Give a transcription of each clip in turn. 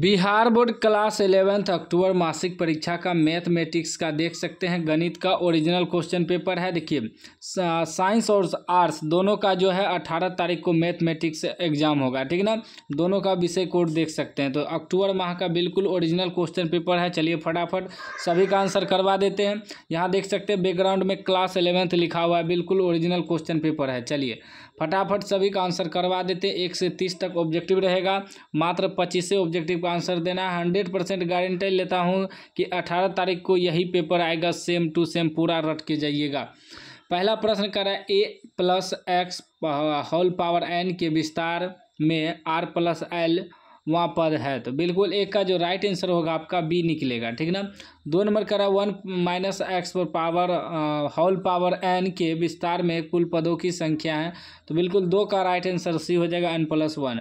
Bihar board class eleventh October मासिक परीक्षा का मैथमेटिक्स का देख सकते हैं गणित का ओरिजिनल क्वेश्चन पेपर है देखिए साइंस और आर्ट्स दोनों का जो है अठारह तारीख को मैथमेटिक्स एग्जाम होगा ठीक ना दोनों का विषय कोड देख सकते हैं तो अक्टूबर माह का बिल्कुल ओरिजिनल क्वेश्चन पेपर है चलिए फटाफट सभी का आंसर करवा देते हैं यहाँ देख सकते हैं बैकग्राउंड में क्लास एलेवेंथ लिखा हुआ है बिल्कुल ओरिजिनल क्वेश्चन पेपर है चलिए फटाफट सभी का आंसर करवा देते एक से तीस तक ऑब्जेक्टिव रहेगा मात्र पच्चीस से ऑब्जेक्टिव का आंसर देना हंड्रेड परसेंट गारंटी लेता हूँ कि अठारह तारीख को यही पेपर आएगा सेम टू सेम पूरा रट के जाइएगा पहला प्रश्न कर रहा है A plus X whole power N के विस्तार में आर प्लस एल वहाँ पर है तो बिल्कुल एक का जो राइट आंसर होगा आपका बी निकलेगा ठीक ना दो नंबर कह रहा है वन माइनस एक्स पर पावर हॉल पावर एन के विस्तार में कुल पदों की संख्या है तो बिल्कुल दो का राइट आंसर सी हो जाएगा एन प्लस वन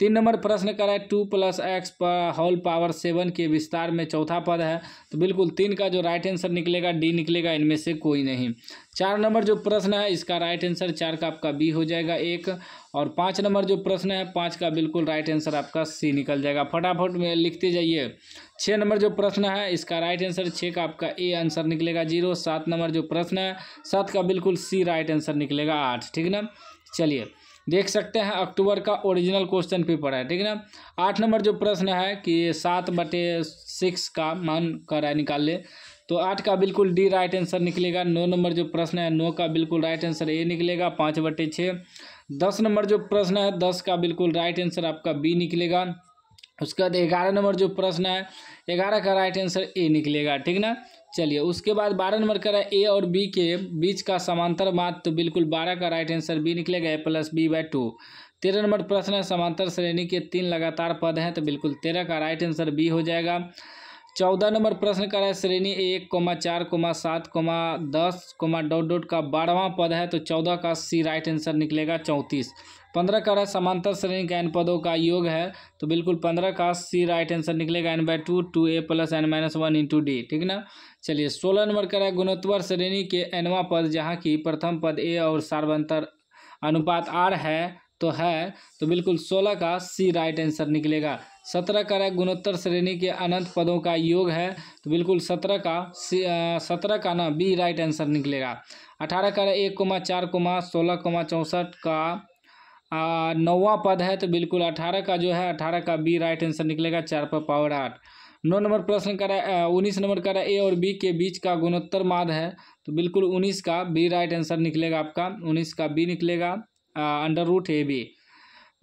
तीन नंबर प्रश्न करा है टू प्लस एक्स पर होल पावर सेवन के विस्तार में चौथा पद है तो बिल्कुल तीन का जो राइट आंसर निकलेगा डी निकलेगा इनमें से कोई नहीं चार नंबर जो प्रश्न है इसका राइट आंसर चार का आपका बी हो जाएगा एक और पाँच नंबर जो प्रश्न है पाँच का बिल्कुल राइट आंसर आपका सी निकल जाएगा फटाफट में लिखते जाइए छः नंबर जो प्रश्न है इसका राइट आंसर छः का आपका ए आंसर निकलेगा जीरो सात नंबर जो प्रश्न है सात का बिल्कुल सी राइट आंसर निकलेगा आठ ठीक ना चलिए देख सकते हैं अक्टूबर का ओरिजिनल क्वेश्चन पेपर है ठीक है ना आठ नंबर जो प्रश्न है कि सात बटे सिक्स का मान कर रहा है निकाल ले तो आठ का बिल्कुल डी राइट आंसर निकलेगा नौ नंबर जो प्रश्न है नौ का बिल्कुल राइट आंसर ए निकलेगा पाँच बटे छः दस नंबर जो प्रश्न है दस का बिल्कुल राइट आंसर आपका बी निकलेगा उसके बाद ग्यारह नंबर जो प्रश्न है ग्यारह का राइट आंसर ए निकलेगा ठीक ना चलिए उसके बाद बारह नंबर कर रहा ए और बी के बीच का समांतर मात तो बिल्कुल बारह का राइट आंसर बी निकलेगा A plus B by two तेरह नंबर प्रश्न है समांतर श्रेणी के तीन लगातार पद हैं तो बिल्कुल तेरह का राइट आंसर बी हो जाएगा चौदह नंबर प्रश्न रहा है श्रेणी एक कोमा चार कोमा सात कोमा दस कोमा डॉट डॉट का बारहवां पद है तो चौदह का सी राइट आंसर निकलेगा चौंतीस पंद्रह कर रहा समांतर श्रेणी के एन पदों का योग है तो बिल्कुल पंद्रह का सी राइट आंसर निकलेगा N by two two A plus N minus one into D ठीक ना चलिए सोलह नंबर कर रहा गुणोत्तर श्रेणी के एनवा पद जहाँ की प्रथम पद ए और सार्वंतर अनुपात आर है तो है तो बिल्कुल सोलह का सी राइट आंसर निकलेगा सत्रह का गुणोत्तर श्रेणी के अनंत पदों का योग है तो बिल्कुल सत्रह का सी सत्रह का ना बी राइट आंसर निकलेगा अठारह का एक कोमा चार कोमा सोलह कोमा चौंसठ का नौवा पद है तो बिल्कुल अठारह का जो है अठारह का बी राइट आंसर निकलेगा चार पर पावर आठ नौ नंबर प्रश्न करा उन्नीस नंबर करा ए और बी के बीच का गुणोत्तर माद है तो बिल्कुल उन्नीस का बी राइट आंसर निकलेगा आपका उन्नीस का बी निकलेगा अंडर रूट ए बी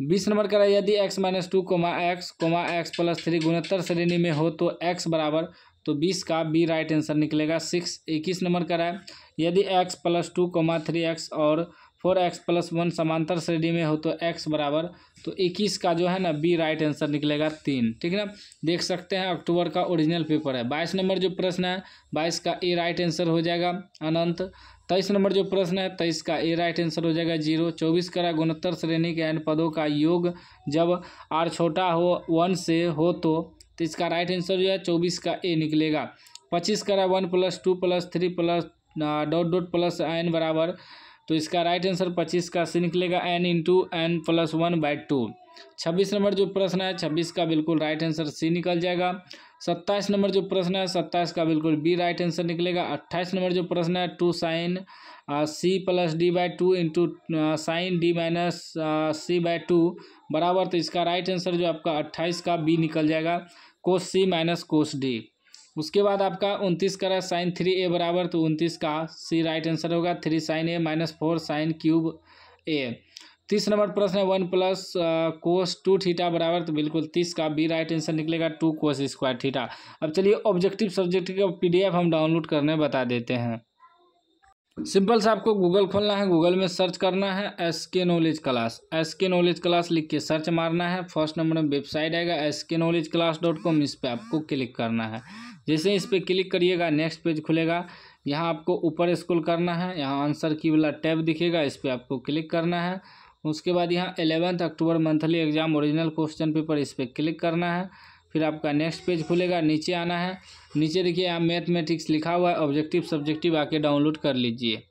बीस नंबर कह रहा है यदि X minus two comma X comma X plus three गुणहत्तर श्रेणी में हो तो एक्स बराबर तो बीस का बी राइट आंसर निकलेगा सिक्स इक्कीस नंबर का रहा है यदि X plus two comma three X और फोर एक्स प्लस वन समांतर श्रेणी में हो तो एक्स बराबर तो इक्कीस का जो है ना बी राइट आंसर निकलेगा तीन ठीक है ना देख सकते हैं अक्टूबर का ओरिजिनल पेपर है बाईस नंबर जो प्रश्न है बाईस का ए राइट आंसर हो जाएगा अनंत तेईस नंबर जो प्रश्न है तेईस का ए राइट आंसर हो जाएगा जीरो चौबीस करा गुणोत्तर श्रेणी के एन पदों का योग जब आर छोटा हो वन से हो तो तो इसका राइट आंसर जो है चौबीस का ए निकलेगा पच्चीस करा one plus two plus three plus dot dot plus N बराबर तो इसका राइट आंसर पच्चीस का सी निकलेगा N into N plus one by two छब्बीस नंबर जो प्रश्न है छब्बीस का बिल्कुल राइट आंसर सी निकल जाएगा सत्ताईस नंबर जो प्रश्न है सत्ताईस का बिल्कुल बी राइट आंसर निकलेगा अट्ठाईस नंबर जो प्रश्न है two sine C plus D by two into sine D minus C by two बराबर तो इसका राइट आंसर जो आपका अट्ठाईस का बी निकल जाएगा कोस सी माइनस कोस डी उसके बाद आपका उनतीस का रहा साइन थ्री ए बराबर तो उनतीस का सी राइट आंसर होगा three sine A minus four sine cube A तीस नंबर प्रश्न है one plus cos two theta बराबर तो बिल्कुल तीस का बी राइट आंसर निकलेगा टू कोस स्क्वायर थीटा अब चलिए ऑब्जेक्टिव सब्जेक्ट का पीडीएफ हम डाउनलोड करने बता देते हैं सिंपल से आपको गूगल खोलना है गूगल में सर्च करना है S K knowledge class S K knowledge class लिख के सर्च मारना है फर्स्ट नंबर में वेबसाइट आएगा S K knowledge class dot com इस पर आपको क्लिक करना है जैसे इस पर क्लिक करिएगा नेक्स्ट पेज खुलेगा यहाँ आपको ऊपर स्कूल करना है यहाँ आंसर की वाला टैब दिखेगा इस पर आपको क्लिक करना है उसके बाद यहाँ eleventh October monthly exam original question paper इस पर क्लिक करना है फिर आपका नेक्स्ट पेज खुलेगा नीचे आना है नीचे देखिए यहाँ मैथमेटिक्स लिखा हुआ है ऑब्जेक्टिव सब्जेक्टिव आके डाउनलोड कर लीजिए